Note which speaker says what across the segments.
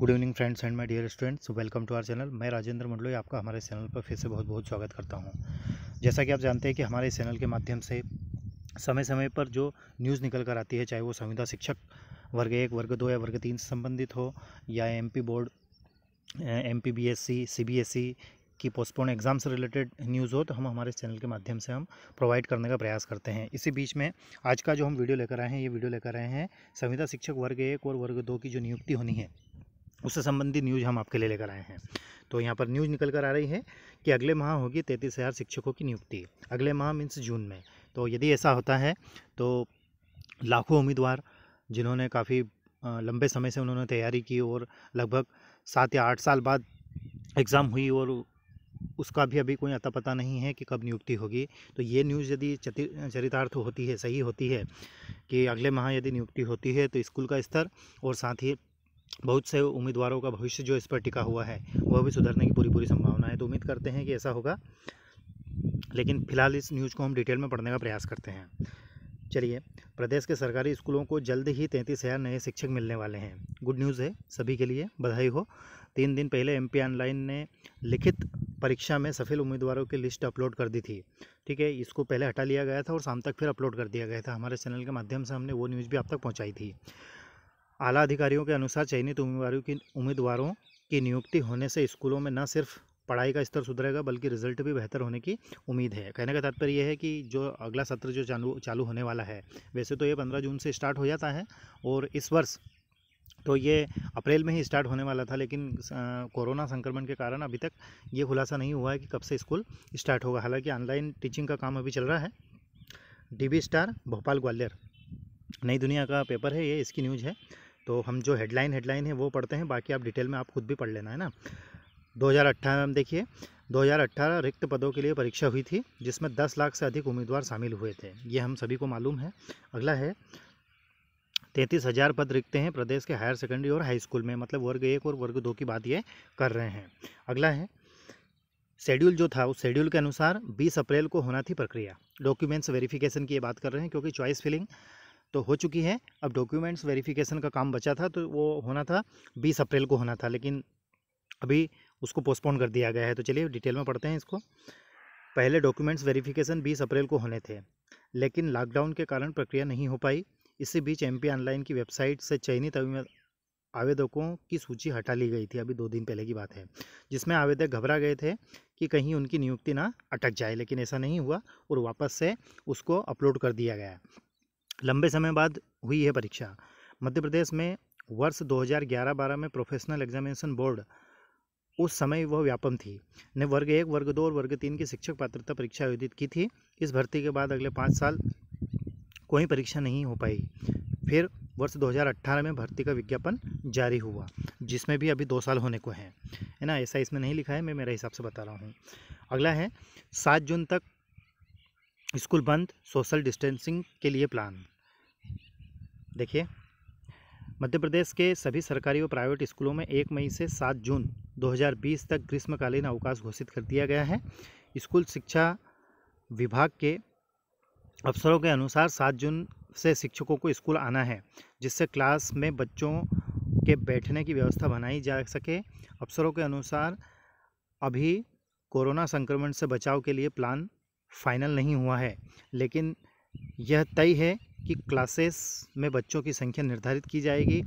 Speaker 1: good evening friends and my dear students welcome to our channel मैं राजेंद्र मंडलोई आपका हमारे channel पर फिर से बहुत बहुत स्वागत करता हूं जैसा कि आप जानते हैं कि हमारे चैनल के माध्यम से समय समय पर जो न्यूज़ निकल कर आती है चाहे वो संविदा शिक्षक वर्ग एक वर्ग दो या वर्ग तीन से संबंधित हो या M board M P B S C C B S की पोस्टपोन एग्ज़ाम से रिलेटेड न्यूज़ हो तो हम हमारे चैनल के माध्यम से हम प्रोवाइड करने का प्रयास करते हैं इसी बीच में आज का जो हम वीडियो लेकर आए हैं ये वीडियो लेकर आए हैं संविदा शिक्षक वर्ग एक और वर्ग दो की जो नियुक्ति होनी है उससे संबंधित न्यूज़ हम आपके लिए लेकर आए हैं तो यहाँ पर न्यूज़ निकल कर आ रही है कि अगले माह होगी तैंतीस हज़ार शिक्षकों की नियुक्ति अगले माह मीन्स जून में तो यदि ऐसा होता है तो लाखों उम्मीदवार जिन्होंने काफ़ी लंबे समय से उन्होंने तैयारी की और लगभग सात या आठ साल बाद एग्ज़ाम हुई और उसका भी अभी कोई अता पता नहीं है कि कब नियुक्ति होगी तो ये न्यूज़ यदि चरितार्थ होती है सही होती है कि अगले माह यदि नियुक्ति होती है तो स्कूल का स्तर और साथ ही बहुत से उम्मीदवारों का भविष्य जो इस पर टिका हुआ है वह भी सुधरने की पूरी पूरी संभावना है तो उम्मीद करते हैं कि ऐसा होगा लेकिन फिलहाल इस न्यूज़ को हम डिटेल में पढ़ने का प्रयास करते हैं चलिए प्रदेश के सरकारी स्कूलों को जल्द ही तैंतीस हज़ार नए शिक्षक मिलने वाले हैं गुड न्यूज़ है सभी के लिए बधाई हो तीन दिन पहले एम पी ऑनलाइन ने लिखित परीक्षा में सफल उम्मीदवारों की लिस्ट अपलोड कर दी थी ठीक है इसको पहले हटा लिया गया था और शाम तक फिर अपलोड कर दिया गया था हमारे चैनल के माध्यम से हमने वो न्यूज़ भी अब तक पहुँचाई थी आला अधिकारियों के अनुसार चयनित उम्मीदवारों की उम्मीदवारों की नियुक्ति होने से स्कूलों में न सिर्फ पढ़ाई का स्तर सुधरेगा बल्कि रिजल्ट भी बेहतर होने की उम्मीद है कहने का तात्पर्य यह है कि जो अगला सत्र जो चालू चालू होने वाला है वैसे तो ये पंद्रह जून से स्टार्ट हो जाता है और इस वर्ष तो ये अप्रैल में ही स्टार्ट होने वाला था लेकिन कोरोना संक्रमण के कारण अभी तक ये खुलासा नहीं हुआ है कि कब से स्कूल स्टार्ट होगा हालांकि ऑनलाइन टीचिंग का काम अभी चल रहा है डीबी स्टार भोपाल ग्वालियर नई दुनिया का पेपर है ये इसकी न्यूज़ है तो हम जो हेडलाइन हेडलाइन है वो पढ़ते हैं बाकी आप डिटेल में आप खुद भी पढ़ लेना है ना 2018 में हम देखिए 2018 रिक्त पदों के लिए परीक्षा हुई थी जिसमें 10 लाख से अधिक उम्मीदवार शामिल हुए थे ये हम सभी को मालूम है अगला है तैंतीस हज़ार पद रिक्त हैं प्रदेश के हायर सेकेंडरी और हाई स्कूल में मतलब वर्ग एक और वर्ग दो की बात ये कर रहे हैं अगला है शेड्यूल जो था उस शेड्यूल के अनुसार 20 अप्रैल को होना थी प्रक्रिया डॉक्यूमेंट्स वेरिफिकेशन की ये बात कर रहे हैं क्योंकि चॉइस फिलिंग तो हो चुकी है अब डॉक्यूमेंट्स वेरिफिकेशन का काम बचा था तो वो होना था बीस अप्रैल को होना था लेकिन अभी उसको पोस्टपोन कर दिया गया है तो चलिए डिटेल में पढ़ते हैं इसको पहले डॉक्यूमेंट्स वेरिफिकेशन बीस अप्रैल को होने थे लेकिन लॉकडाउन के कारण प्रक्रिया नहीं हो पाई इसी बीच एम ऑनलाइन की वेबसाइट से चयनित आवेदकों की सूची हटा ली गई थी अभी दो दिन पहले की बात है जिसमें आवेदक घबरा गए थे कि कहीं उनकी नियुक्ति ना अटक जाए लेकिन ऐसा नहीं हुआ और वापस से उसको अपलोड कर दिया गया लंबे समय बाद हुई है परीक्षा मध्य प्रदेश में वर्ष 2011-12 में प्रोफेशनल एग्जामिनेशन बोर्ड उस समय वह व्यापम थी ने वर्ग एक वर्ग दो और वर्ग तीन की शिक्षक पात्रता परीक्षा आयोजित की थी इस भर्ती के बाद अगले पाँच साल कोई परीक्षा नहीं हो पाई फिर वर्ष 2018 में भर्ती का विज्ञापन जारी हुआ जिसमें भी अभी दो साल होने को हैं है ना ऐसा इसमें नहीं लिखा है मैं मेरे हिसाब से बता रहा हूँ अगला है सात जून तक स्कूल बंद सोशल डिस्टेंसिंग के लिए प्लान देखिए मध्य प्रदेश के सभी सरकारी व प्राइवेट स्कूलों में एक मई से सात जून 2020 तक ग्रीष्मकालीन अवकाश घोषित कर दिया गया है स्कूल शिक्षा विभाग के अफसरों के अनुसार सात जून से शिक्षकों को स्कूल आना है जिससे क्लास में बच्चों के बैठने की व्यवस्था बनाई जा सके अफसरों के अनुसार अभी कोरोना संक्रमण से बचाव के लिए प्लान फाइनल नहीं हुआ है लेकिन यह तय है कि क्लासेस में बच्चों की संख्या निर्धारित की जाएगी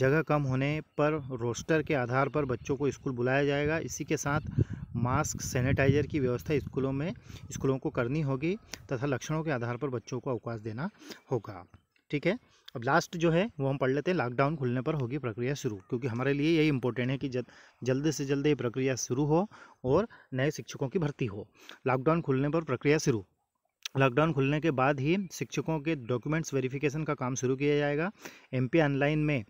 Speaker 1: जगह कम होने पर रोस्टर के आधार पर बच्चों को स्कूल बुलाया जाएगा इसी के साथ मास्क सैनिटाइज़र की व्यवस्था स्कूलों में स्कूलों को करनी होगी तथा लक्षणों के आधार पर बच्चों को अवकाश देना होगा ठीक है अब लास्ट जो है वो हम पढ़ लेते हैं लॉकडाउन खुलने पर होगी प्रक्रिया शुरू क्योंकि हमारे लिए यही इंपॉर्टेंट है कि जल्द जल्द से जल्द ये प्रक्रिया शुरू हो और नए शिक्षकों की भर्ती हो लॉकडाउन खुलने पर प्रक्रिया शुरू लॉकडाउन खुलने के बाद ही शिक्षकों के डॉक्यूमेंट्स वेरिफिकेशन का काम शुरू किया जाएगा एम ऑनलाइन में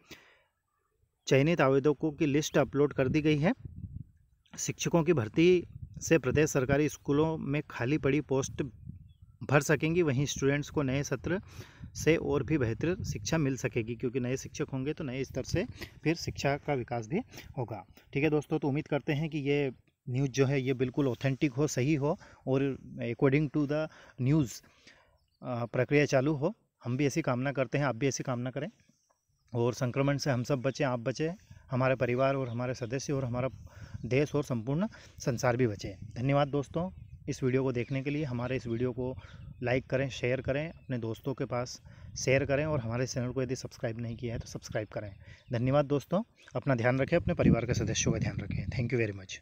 Speaker 1: चयनित आवेदकों की लिस्ट अपलोड कर दी गई है शिक्षकों की भर्ती से प्रदेश सरकारी स्कूलों में खाली पड़ी पोस्ट भर सकेंगी वहीं स्टूडेंट्स को नए सत्र से और भी बेहतर शिक्षा मिल सकेगी क्योंकि नए शिक्षक होंगे तो नए स्तर से फिर शिक्षा का विकास भी होगा ठीक है दोस्तों तो उम्मीद करते हैं कि ये न्यूज़ जो है ये बिल्कुल ऑथेंटिक हो सही हो और एकॉर्डिंग टू द न्यूज़ प्रक्रिया चालू हो हम भी ऐसी कामना करते हैं आप भी ऐसी कामना करें और संक्रमण से हम सब बचें आप बचें हमारे परिवार और हमारे सदस्य और हमारा देश और संपूर्ण संसार भी बचे धन्यवाद दोस्तों इस वीडियो को देखने के लिए हमारे इस वीडियो को लाइक करें शेयर करें अपने दोस्तों के पास शेयर करें और हमारे चैनल को यदि सब्सक्राइब नहीं किया है तो सब्सक्राइब करें धन्यवाद दोस्तों अपना ध्यान रखें अपने परिवार के सदस्यों का ध्यान रखें थैंक यू वेरी मच